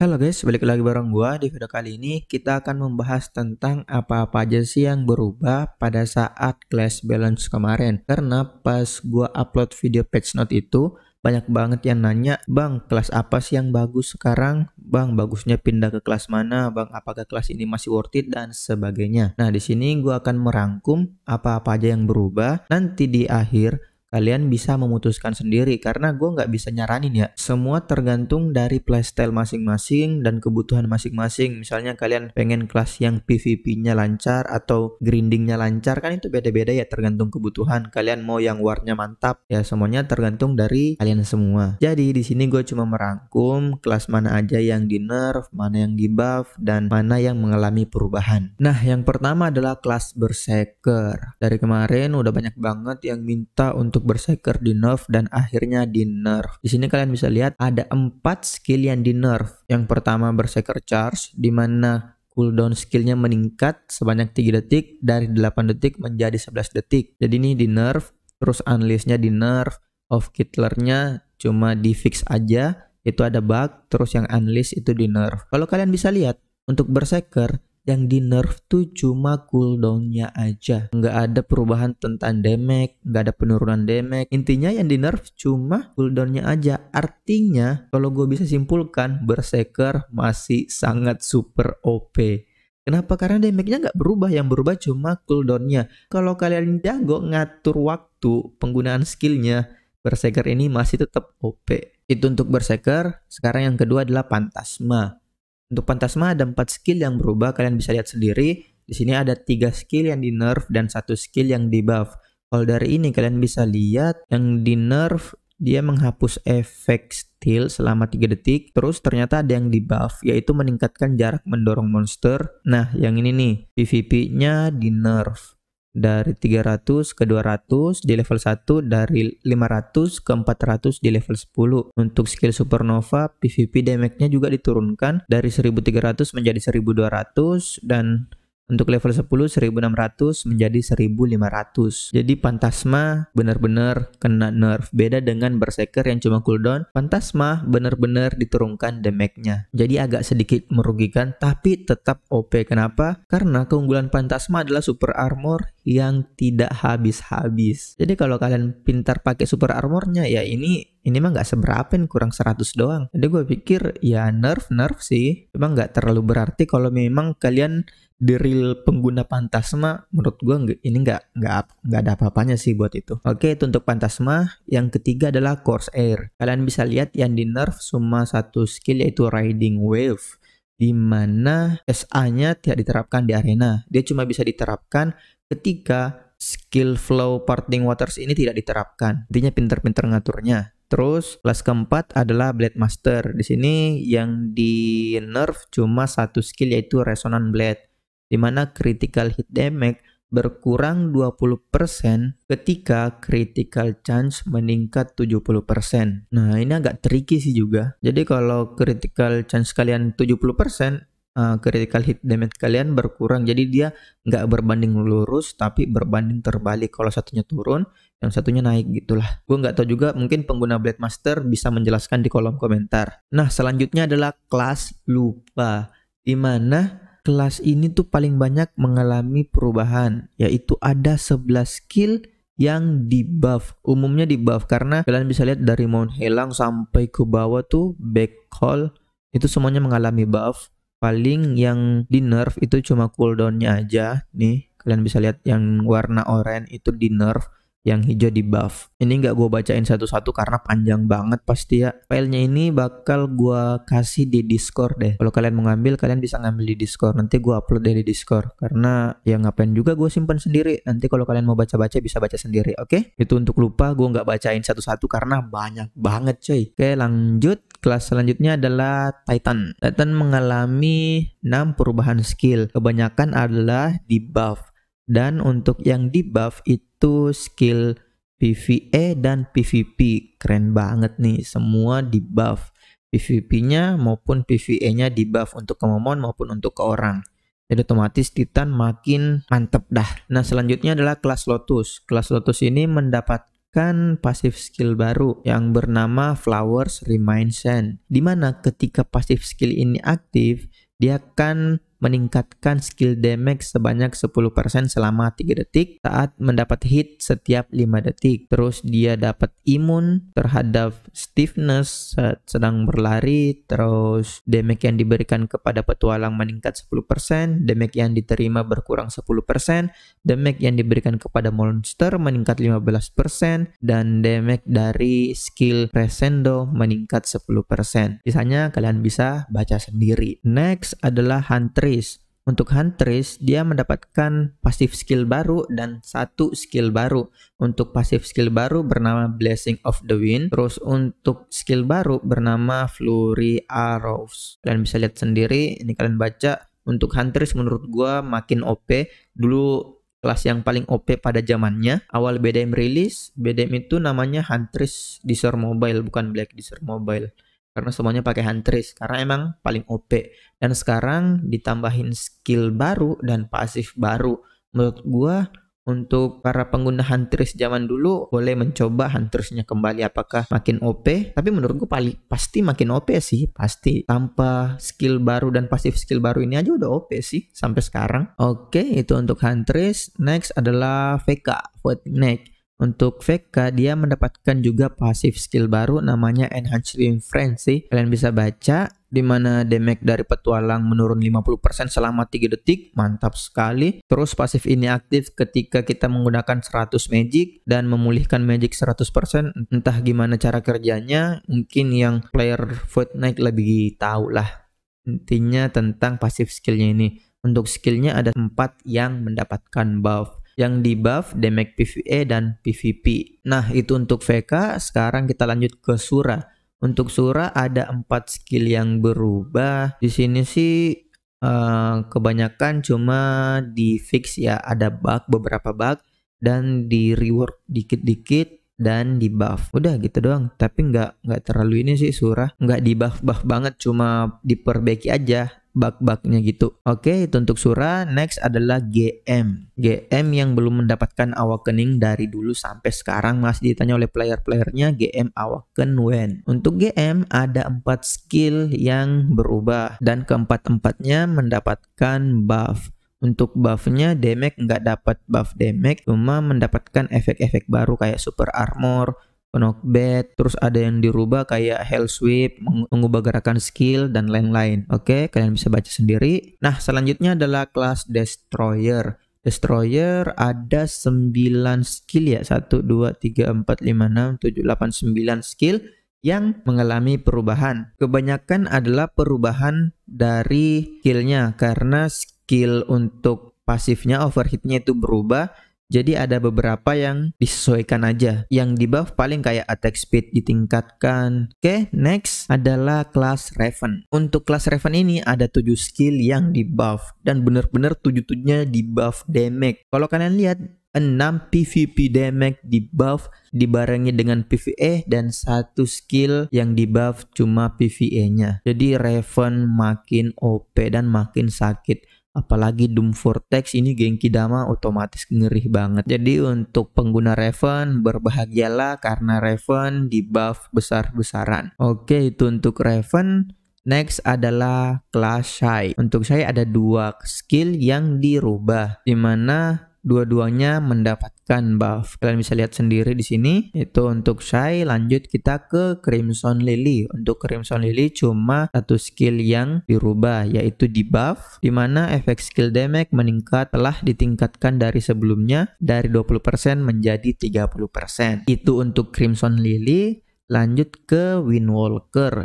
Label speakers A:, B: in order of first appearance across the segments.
A: Halo guys, balik lagi bareng gua di video kali ini kita akan membahas tentang apa-apa aja sih yang berubah pada saat class balance kemarin. Karena pas gua upload video patch note itu banyak banget yang nanya, "Bang, kelas apa sih yang bagus sekarang? Bang, bagusnya pindah ke kelas mana? Bang, apakah kelas ini masih worth it dan sebagainya." Nah, di sini gua akan merangkum apa-apa aja yang berubah. Nanti di akhir kalian bisa memutuskan sendiri karena gue nggak bisa nyaranin ya semua tergantung dari playstyle masing-masing dan kebutuhan masing-masing misalnya kalian pengen kelas yang PvP-nya lancar atau grinding nya lancar kan itu beda-beda ya tergantung kebutuhan kalian mau yang warnya mantap ya semuanya tergantung dari kalian semua jadi di sini gue cuma merangkum kelas mana aja yang di nerf mana yang di buff dan mana yang mengalami perubahan nah yang pertama adalah kelas berserker dari kemarin udah banyak banget yang minta untuk untuk berserker di nerf dan akhirnya di nerf. Di sini kalian bisa lihat ada empat skill yang di nerf. Yang pertama berserker charge di mana cooldown skillnya meningkat sebanyak 3 detik dari 8 detik menjadi 11 detik. Jadi ini di nerf. terus unleashnya di nerf. off killer-nya cuma di fix aja itu ada bug terus yang unleash itu di nerf kalau kalian bisa lihat untuk berserker yang di nerf tuh cuma cooldownnya aja nggak ada perubahan tentang damage nggak ada penurunan damage intinya yang di nerf cuma cooldownnya aja artinya kalau gue bisa simpulkan berseker masih sangat super OP Kenapa? Karena damage-nya nggak berubah, yang berubah cuma cooldownnya. Kalau kalian jago ngatur waktu penggunaan skillnya, Berserker ini masih tetap OP. Itu untuk Berserker. Sekarang yang kedua adalah Pantasma. Untuk Pantasma ada 4 skill yang berubah, kalian bisa lihat sendiri. Di sini ada 3 skill yang di nerf dan satu skill yang di buff. Kalau dari ini kalian bisa lihat yang di nerf dia menghapus efek steal selama 3 detik terus ternyata ada yang di buff yaitu meningkatkan jarak mendorong monster nah yang ini nih PvP nya di nerf dari 300 ke 200 di level 1 dari 500 ke 400 di level 10 untuk skill supernova PvP damage-nya juga diturunkan dari 1300 menjadi 1200 dan untuk level 10 1600 menjadi 1500. Jadi Pantasma benar-benar kena nerf. Beda dengan Berserker yang cuma cooldown, Pantasma benar-benar diturunkan damage-nya. Jadi agak sedikit merugikan tapi tetap OP. Kenapa? Karena keunggulan Pantasma adalah super armor yang tidak habis-habis. Jadi kalau kalian pintar pakai super armornya ya ini ini mah nggak seberapa nih, kurang 100 doang. Jadi gue pikir ya nerf nerf sih, cuma nggak terlalu berarti kalau memang kalian the real pengguna Pantasma menurut gue nggak ini nggak nggak nggak ada apa-apanya sih buat itu. Oke, itu untuk Pantasma. Yang ketiga adalah Air. Kalian bisa lihat yang di nerf cuma satu skill yaitu Riding Wave di mana SA-nya tidak diterapkan di arena. Dia cuma bisa diterapkan ketika skill flow parting waters ini tidak diterapkan. Intinya pinter-pinter ngaturnya. Terus kelas keempat adalah Blade Master. Di sini yang di nerf cuma satu skill yaitu Resonant Blade di mana critical hit damage berkurang 20% ketika critical chance meningkat 70%. Nah, ini agak tricky sih juga. Jadi kalau critical chance kalian 70%, uh, eh, critical hit damage kalian berkurang. Jadi dia nggak berbanding lurus, tapi berbanding terbalik. Kalau satunya turun, yang satunya naik gitulah. Gue nggak tahu juga, mungkin pengguna Blade Master bisa menjelaskan di kolom komentar. Nah, selanjutnya adalah kelas lupa. Di mana kelas ini tuh paling banyak mengalami perubahan, yaitu ada 11 skill yang di buff. Umumnya di buff karena kalian bisa lihat dari Mount Helang sampai ke bawah tuh backhaul itu semuanya mengalami buff. Paling yang di nerf itu cuma cooldownnya aja nih. Kalian bisa lihat yang warna oranye itu di nerf yang hijau di buff. Ini nggak gue bacain satu-satu karena panjang banget pasti ya. Filenya ini bakal gue kasih di Discord deh. Kalau kalian mau ngambil, kalian bisa ngambil di Discord. Nanti gue upload deh di Discord. Karena ya ngapain juga gue simpan sendiri. Nanti kalau kalian mau baca-baca bisa baca sendiri, oke? Okay? Itu untuk lupa gue nggak bacain satu-satu karena banyak banget coy. Oke lanjut. Kelas selanjutnya adalah Titan. Titan mengalami 6 perubahan skill. Kebanyakan adalah di buff dan untuk yang di buff itu skill PvE dan PvP. Keren banget nih, semua di buff. PvP-nya maupun PvE-nya di buff untuk kemomon maupun untuk ke orang. Jadi otomatis Titan makin mantep dah. Nah selanjutnya adalah kelas Lotus. Kelas Lotus ini mendapatkan pasif skill baru yang bernama Flowers Remind Sand, Dimana ketika pasif skill ini aktif, dia akan meningkatkan skill damage sebanyak 10% selama 3 detik saat mendapat hit setiap 5 detik. Terus dia dapat imun terhadap stiffness saat sedang berlari, terus damage yang diberikan kepada petualang meningkat 10%, damage yang diterima berkurang 10%, damage yang diberikan kepada monster meningkat 15%, dan damage dari skill crescendo meningkat 10%. Sisanya kalian bisa baca sendiri. Next adalah Hunter Huntress. Untuk Huntress, dia mendapatkan pasif skill baru dan satu skill baru. Untuk pasif skill baru bernama Blessing of the Wind. Terus untuk skill baru bernama Flurry Arrows. Kalian bisa lihat sendiri, ini kalian baca. Untuk Huntress menurut gua makin OP. Dulu kelas yang paling OP pada zamannya. Awal BDM rilis, BDM itu namanya Huntress Desert Mobile, bukan Black Desert Mobile karena semuanya pakai huntress karena emang paling OP dan sekarang ditambahin skill baru dan pasif baru menurut gua untuk para pengguna Huntress zaman dulu boleh mencoba Huntressnya kembali apakah makin OP tapi menurut gua paling pasti makin OP sih pasti tanpa skill baru dan pasif skill baru ini aja udah OP sih sampai sekarang oke itu untuk Huntress next adalah VK Void next. Untuk VK, dia mendapatkan juga pasif skill baru namanya Enhanced Inference. Kalian bisa baca di mana damage dari petualang menurun 50% selama 3 detik, mantap sekali. Terus pasif ini aktif ketika kita menggunakan 100 magic dan memulihkan magic 100%. Entah gimana cara kerjanya, mungkin yang player Fortnite lebih tahu lah intinya tentang pasif skillnya ini. Untuk skillnya ada 4 yang mendapatkan buff yang di buff damage PvE dan PvP. Nah, itu untuk VK. Sekarang kita lanjut ke Sura. Untuk Sura ada empat skill yang berubah. Di sini sih Uh, kebanyakan cuma di fix ya ada bug beberapa bug dan di rework dikit-dikit dan di buff udah gitu doang tapi nggak nggak terlalu ini sih surah nggak di buff buff banget cuma diperbaiki aja bak-baknya gitu. Oke, itu untuk Sura. Next adalah GM. GM yang belum mendapatkan awakening dari dulu sampai sekarang masih ditanya oleh player-playernya GM awaken when. Untuk GM ada empat skill yang berubah dan keempat-empatnya mendapatkan buff. Untuk buffnya damage nggak dapat buff damage, cuma mendapatkan efek-efek baru kayak super armor, knockback, terus ada yang dirubah kayak hell sweep, mengubah gerakan skill dan lain-lain. Oke, kalian bisa baca sendiri. Nah, selanjutnya adalah kelas destroyer. Destroyer ada 9 skill ya. 1 2 3 4 5 6 7 8 9 skill yang mengalami perubahan. Kebanyakan adalah perubahan dari skillnya karena skill untuk pasifnya overheatnya itu berubah jadi ada beberapa yang disesuaikan aja. Yang di buff paling kayak attack speed ditingkatkan. Oke, okay, next adalah kelas Raven. Untuk kelas Raven ini ada 7 skill yang di buff dan bener-bener 7-7-nya di buff damage. Kalau kalian lihat 6 PvP damage di buff dibarengi dengan PvE dan satu skill yang di buff cuma PvE-nya. Jadi Raven makin OP dan makin sakit apalagi Doom Vortex ini Genki Dama otomatis ngeri banget. Jadi untuk pengguna Raven berbahagialah karena Raven di buff besar-besaran. Oke, itu untuk Raven. Next adalah kelas Shy. Untuk saya ada dua skill yang dirubah, dimana dua-duanya mendapatkan buff. Kalian bisa lihat sendiri di sini. Itu untuk Shy. Lanjut kita ke Crimson Lily. Untuk Crimson Lily cuma satu skill yang dirubah yaitu debuff di mana efek skill damage meningkat telah ditingkatkan dari sebelumnya dari 20% menjadi 30%. Itu untuk Crimson Lily. Lanjut ke Wind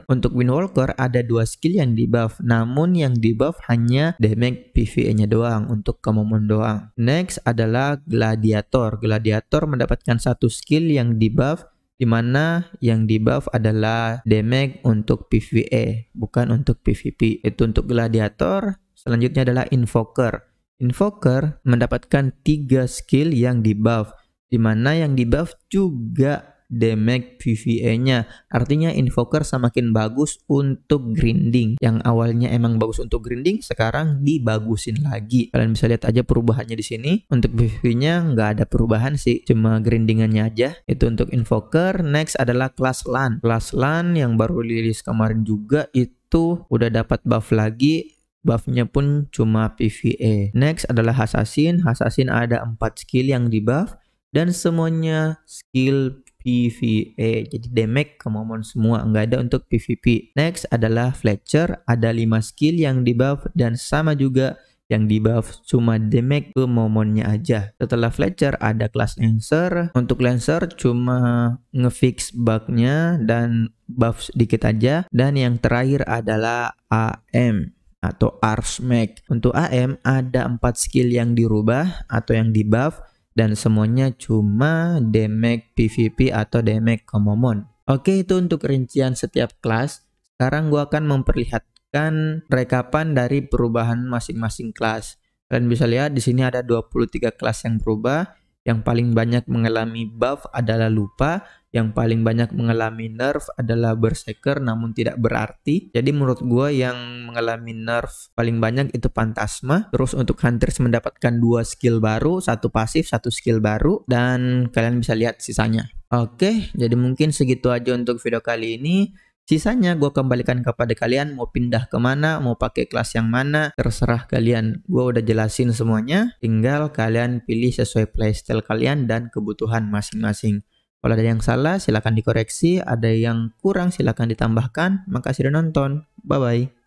A: Untuk Wind ada dua skill yang di buff, namun yang di buff hanya damage PvE-nya doang untuk kemomon doang. Next adalah Gladiator. Gladiator mendapatkan satu skill yang di buff di mana yang di buff adalah damage untuk PvE, bukan untuk PvP. Itu untuk gladiator. Selanjutnya adalah invoker. Invoker mendapatkan tiga skill yang di buff, di mana yang di buff juga damage PVA-nya. Artinya invoker semakin bagus untuk grinding. Yang awalnya emang bagus untuk grinding, sekarang dibagusin lagi. Kalian bisa lihat aja perubahannya di sini. Untuk pve nya nggak ada perubahan sih, cuma grindingannya aja. Itu untuk invoker. Next adalah kelas LAN. Kelas LAN yang baru rilis kemarin juga itu udah dapat buff lagi buffnya pun cuma PvE. Next adalah Assassin. Assassin ada 4 skill yang di buff dan semuanya skill PvE. Jadi damage ke momon semua, nggak ada untuk PvP. Next adalah Fletcher, ada 5 skill yang di buff dan sama juga yang di buff cuma damage ke momonnya aja. Setelah Fletcher ada kelas Lancer. Untuk Lancer cuma ngefix bugnya dan buff sedikit aja. Dan yang terakhir adalah AM atau Arsmech. Untuk AM ada 4 skill yang dirubah atau yang di buff dan semuanya cuma damage PVP atau damage Komomon. Oke, itu untuk rincian setiap kelas. Sekarang gua akan memperlihatkan rekapan dari perubahan masing-masing kelas. Kalian bisa lihat di sini ada 23 kelas yang berubah. Yang paling banyak mengalami buff adalah lupa yang paling banyak mengalami nerf adalah berserker namun tidak berarti. Jadi menurut gue yang mengalami nerf paling banyak itu pantasma Terus untuk Hunters mendapatkan dua skill baru, satu pasif, satu skill baru dan kalian bisa lihat sisanya. Oke, jadi mungkin segitu aja untuk video kali ini. Sisanya gue kembalikan kepada kalian mau pindah kemana, mau pakai kelas yang mana, terserah kalian. Gue udah jelasin semuanya, tinggal kalian pilih sesuai playstyle kalian dan kebutuhan masing-masing. Kalau ada yang salah, silakan dikoreksi. Ada yang kurang, silakan ditambahkan. Makasih udah nonton. Bye-bye.